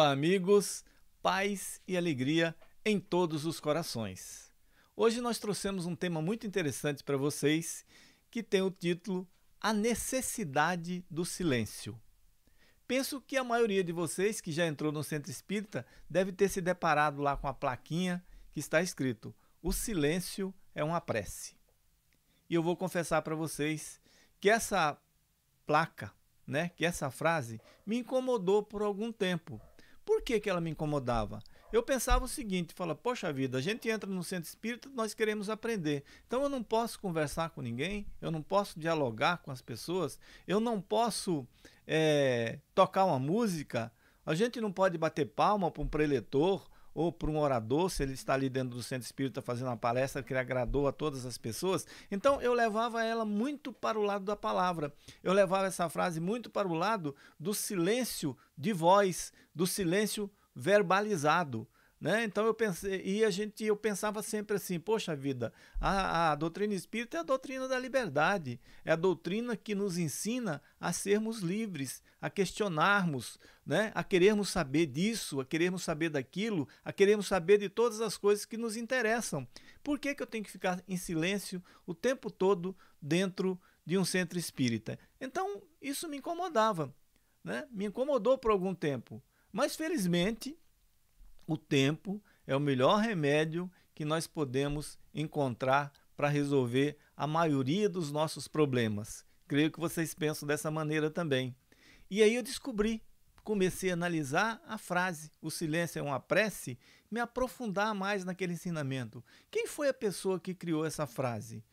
Olá, amigos, paz e alegria em todos os corações. Hoje nós trouxemos um tema muito interessante para vocês que tem o título A Necessidade do Silêncio. Penso que a maioria de vocês que já entrou no centro espírita deve ter se deparado lá com a plaquinha que está escrito: O silêncio é uma prece. E eu vou confessar para vocês que essa placa, né, que essa frase me incomodou por algum tempo por que, que ela me incomodava? Eu pensava o seguinte, fala, poxa vida, a gente entra no centro espírita, nós queremos aprender. Então eu não posso conversar com ninguém, eu não posso dialogar com as pessoas, eu não posso é, tocar uma música, a gente não pode bater palma para um preletor, ou para um orador, se ele está ali dentro do centro espírita fazendo uma palestra que ele agradou a todas as pessoas. Então eu levava ela muito para o lado da palavra. Eu levava essa frase muito para o lado do silêncio de voz, do silêncio verbalizado. Né? Então eu pensei, e a gente, eu pensava sempre assim, poxa vida, a, a doutrina espírita é a doutrina da liberdade, é a doutrina que nos ensina a sermos livres, a questionarmos, né? a querermos saber disso, a querermos saber daquilo, a querermos saber de todas as coisas que nos interessam. Por que, que eu tenho que ficar em silêncio o tempo todo dentro de um centro espírita? Então isso me incomodava, né? me incomodou por algum tempo, mas felizmente o tempo é o melhor remédio que nós podemos encontrar para resolver a maioria dos nossos problemas. Creio que vocês pensam dessa maneira também. E aí eu descobri, comecei a analisar a frase o silêncio é uma prece, me aprofundar mais naquele ensinamento. Quem foi a pessoa que criou essa frase?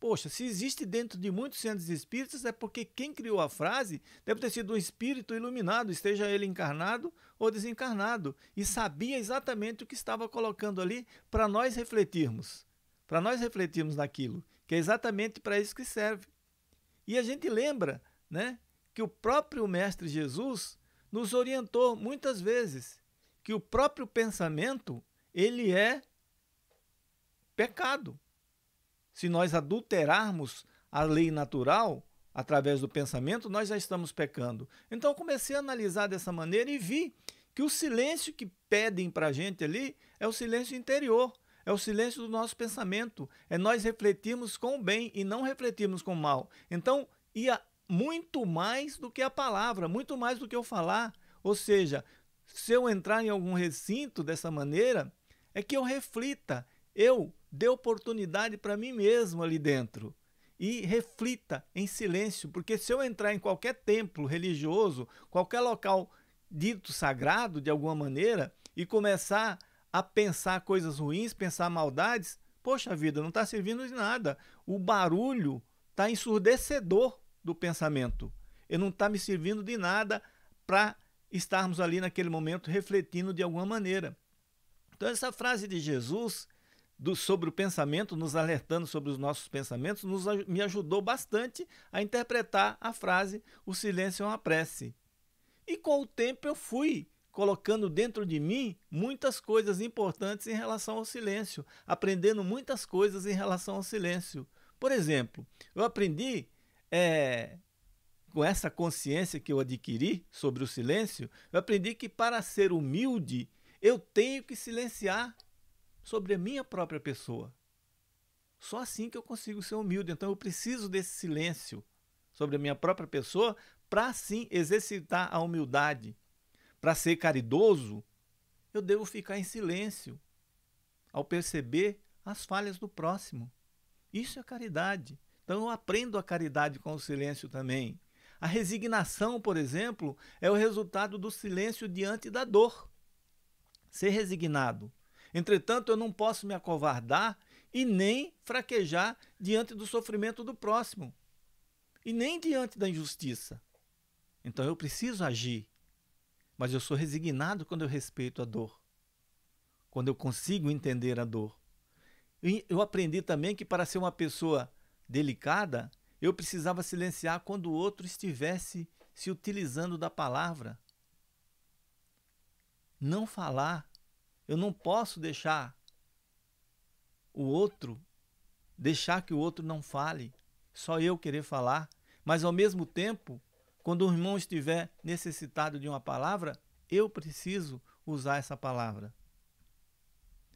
Poxa, se existe dentro de muitos centros espíritas é porque quem criou a frase deve ter sido um espírito iluminado, esteja ele encarnado ou desencarnado e sabia exatamente o que estava colocando ali para nós refletirmos, para nós refletirmos naquilo, que é exatamente para isso que serve. E a gente lembra, né, que o próprio mestre Jesus nos orientou muitas vezes que o próprio pensamento, ele é pecado. Se nós adulterarmos a lei natural, através do pensamento, nós já estamos pecando. Então comecei a analisar dessa maneira e vi que o silêncio que pedem para a gente ali é o silêncio interior, é o silêncio do nosso pensamento, é nós refletirmos com o bem e não refletirmos com o mal. Então ia muito mais do que a palavra, muito mais do que eu falar. Ou seja, se eu entrar em algum recinto dessa maneira, é que eu reflita, eu dê oportunidade para mim mesmo ali dentro e reflita em silêncio, porque se eu entrar em qualquer templo religioso, qualquer local dito sagrado de alguma maneira e começar a pensar coisas ruins, pensar maldades, poxa vida, não está servindo de nada. O barulho está ensurdecedor do pensamento. Eu não está me servindo de nada para estarmos ali naquele momento refletindo de alguma maneira. Então, essa frase de Jesus do, sobre o pensamento, nos alertando sobre os nossos pensamentos, nos, me ajudou bastante a interpretar a frase o silêncio é uma prece. E com o tempo eu fui colocando dentro de mim muitas coisas importantes em relação ao silêncio, aprendendo muitas coisas em relação ao silêncio. Por exemplo, eu aprendi é, com essa consciência que eu adquiri sobre o silêncio, eu aprendi que para ser humilde eu tenho que silenciar sobre a minha própria pessoa. Só assim que eu consigo ser humilde. Então eu preciso desse silêncio sobre a minha própria pessoa para sim exercitar a humildade. Para ser caridoso, eu devo ficar em silêncio ao perceber as falhas do próximo. Isso é caridade. Então eu aprendo a caridade com o silêncio também. A resignação, por exemplo, é o resultado do silêncio diante da dor. Ser resignado Entretanto, eu não posso me acovardar e nem fraquejar diante do sofrimento do próximo e nem diante da injustiça. Então eu preciso agir, mas eu sou resignado quando eu respeito a dor, quando eu consigo entender a dor. E eu aprendi também que para ser uma pessoa delicada, eu precisava silenciar quando o outro estivesse se utilizando da palavra. Não falar eu não posso deixar o outro, deixar que o outro não fale, só eu querer falar, mas ao mesmo tempo, quando o irmão estiver necessitado de uma palavra, eu preciso usar essa palavra.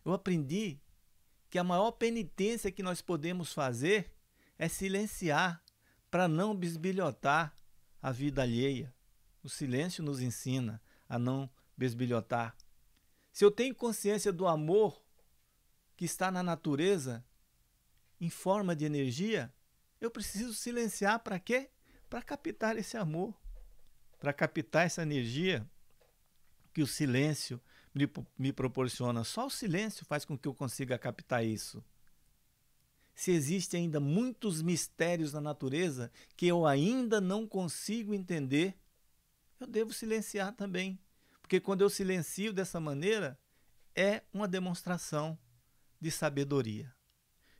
Eu aprendi que a maior penitência que nós podemos fazer é silenciar para não bisbilhotar a vida alheia. O silêncio nos ensina a não bisbilhotar se eu tenho consciência do amor que está na natureza, em forma de energia, eu preciso silenciar para quê? Para captar esse amor, para captar essa energia que o silêncio me, me proporciona. Só o silêncio faz com que eu consiga captar isso. Se existem ainda muitos mistérios na natureza que eu ainda não consigo entender, eu devo silenciar também porque quando eu silencio dessa maneira, é uma demonstração de sabedoria.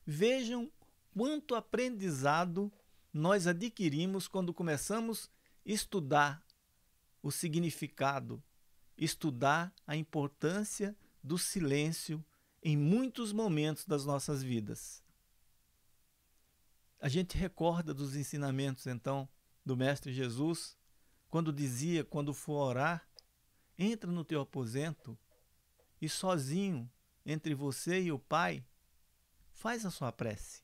Vejam quanto aprendizado nós adquirimos quando começamos a estudar o significado, estudar a importância do silêncio em muitos momentos das nossas vidas. A gente recorda dos ensinamentos, então, do Mestre Jesus, quando dizia, quando for orar, entra no teu aposento e sozinho, entre você e o Pai, faz a sua prece.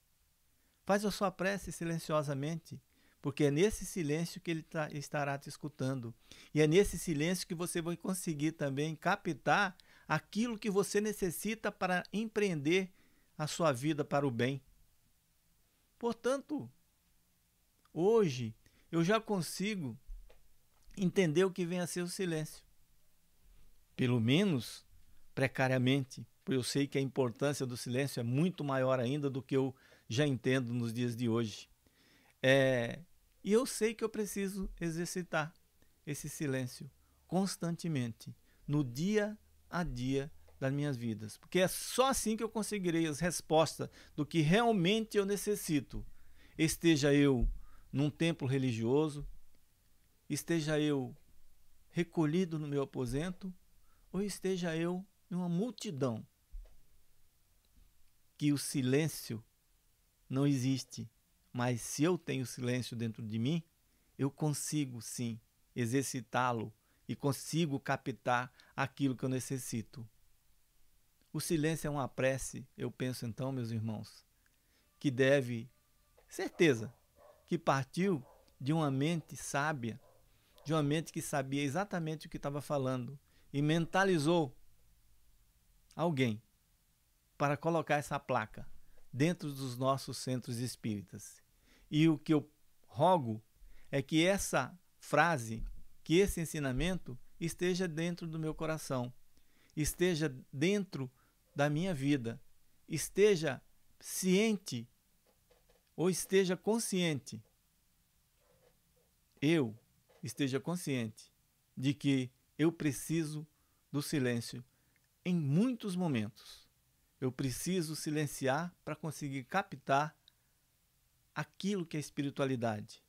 Faz a sua prece silenciosamente, porque é nesse silêncio que tá, ele estará te escutando. E é nesse silêncio que você vai conseguir também captar aquilo que você necessita para empreender a sua vida para o bem. Portanto, hoje eu já consigo entender o que vem a ser o silêncio pelo menos precariamente, porque eu sei que a importância do silêncio é muito maior ainda do que eu já entendo nos dias de hoje. É, e eu sei que eu preciso exercitar esse silêncio constantemente, no dia a dia das minhas vidas, porque é só assim que eu conseguirei as respostas do que realmente eu necessito. Esteja eu num templo religioso, esteja eu recolhido no meu aposento, ou esteja eu numa multidão que o silêncio não existe, mas se eu tenho silêncio dentro de mim, eu consigo sim exercitá-lo e consigo captar aquilo que eu necessito. O silêncio é uma prece, eu penso então, meus irmãos, que deve, certeza, que partiu de uma mente sábia, de uma mente que sabia exatamente o que estava falando e mentalizou alguém para colocar essa placa dentro dos nossos centros espíritas. E o que eu rogo é que essa frase, que esse ensinamento esteja dentro do meu coração, esteja dentro da minha vida, esteja ciente ou esteja consciente. Eu esteja consciente de que eu preciso do silêncio em muitos momentos. Eu preciso silenciar para conseguir captar aquilo que é espiritualidade,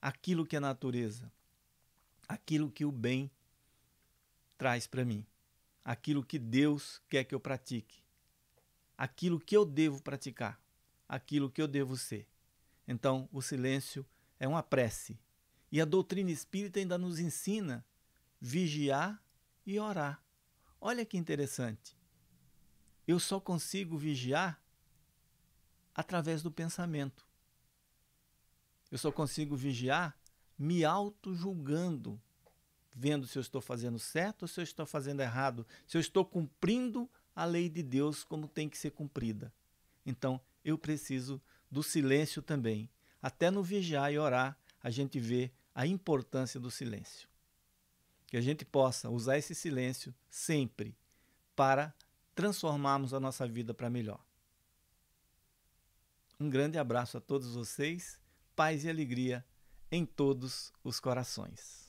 aquilo que é natureza, aquilo que o bem traz para mim, aquilo que Deus quer que eu pratique, aquilo que eu devo praticar, aquilo que eu devo ser. Então, o silêncio é uma prece. E a doutrina espírita ainda nos ensina vigiar e orar. Olha que interessante. Eu só consigo vigiar através do pensamento. Eu só consigo vigiar me auto-julgando, vendo se eu estou fazendo certo ou se eu estou fazendo errado, se eu estou cumprindo a lei de Deus como tem que ser cumprida. Então, eu preciso do silêncio também. Até no vigiar e orar, a gente vê a importância do silêncio que a gente possa usar esse silêncio sempre para transformarmos a nossa vida para melhor. Um grande abraço a todos vocês, paz e alegria em todos os corações.